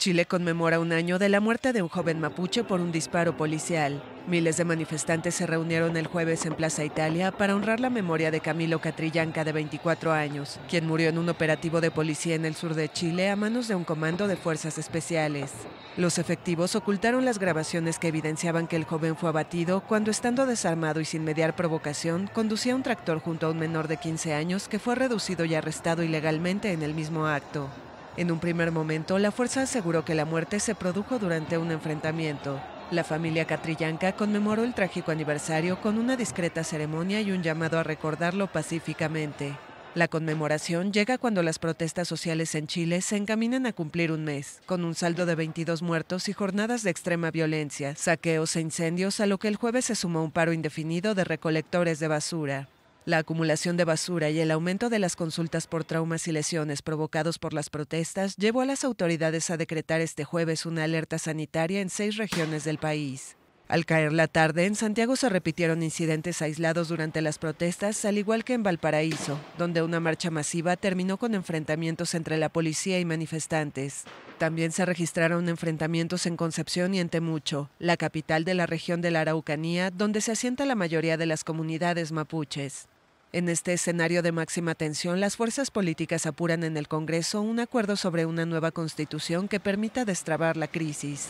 Chile conmemora un año de la muerte de un joven mapuche por un disparo policial. Miles de manifestantes se reunieron el jueves en Plaza Italia para honrar la memoria de Camilo Catrillanca, de 24 años, quien murió en un operativo de policía en el sur de Chile a manos de un comando de fuerzas especiales. Los efectivos ocultaron las grabaciones que evidenciaban que el joven fue abatido cuando, estando desarmado y sin mediar provocación, conducía un tractor junto a un menor de 15 años que fue reducido y arrestado ilegalmente en el mismo acto. En un primer momento, la fuerza aseguró que la muerte se produjo durante un enfrentamiento. La familia Catrillanca conmemoró el trágico aniversario con una discreta ceremonia y un llamado a recordarlo pacíficamente. La conmemoración llega cuando las protestas sociales en Chile se encaminan a cumplir un mes, con un saldo de 22 muertos y jornadas de extrema violencia, saqueos e incendios, a lo que el jueves se sumó un paro indefinido de recolectores de basura. La acumulación de basura y el aumento de las consultas por traumas y lesiones provocados por las protestas llevó a las autoridades a decretar este jueves una alerta sanitaria en seis regiones del país. Al caer la tarde, en Santiago se repitieron incidentes aislados durante las protestas, al igual que en Valparaíso, donde una marcha masiva terminó con enfrentamientos entre la policía y manifestantes. También se registraron enfrentamientos en Concepción y en Temucho, la capital de la región de la Araucanía, donde se asienta la mayoría de las comunidades mapuches. En este escenario de máxima tensión, las fuerzas políticas apuran en el Congreso un acuerdo sobre una nueva constitución que permita destrabar la crisis.